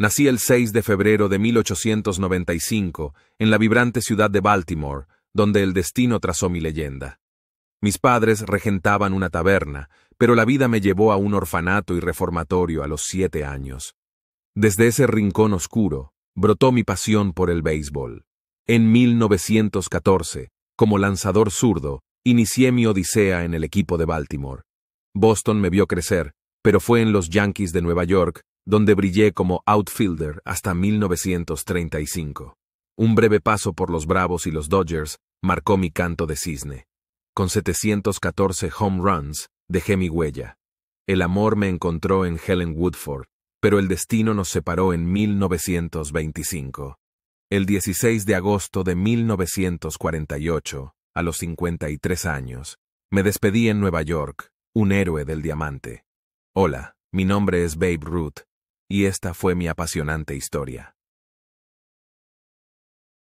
Nací el 6 de febrero de 1895 en la vibrante ciudad de Baltimore, donde el destino trazó mi leyenda. Mis padres regentaban una taberna, pero la vida me llevó a un orfanato y reformatorio a los siete años. Desde ese rincón oscuro, brotó mi pasión por el béisbol. En 1914, como lanzador zurdo, inicié mi odisea en el equipo de Baltimore. Boston me vio crecer, pero fue en los Yankees de Nueva York donde brillé como outfielder hasta 1935. Un breve paso por los Bravos y los Dodgers marcó mi canto de cisne. Con 714 home runs, dejé mi huella. El amor me encontró en Helen Woodford, pero el destino nos separó en 1925. El 16 de agosto de 1948, a los 53 años, me despedí en Nueva York, un héroe del diamante. Hola, mi nombre es Babe Ruth, y esta fue mi apasionante historia.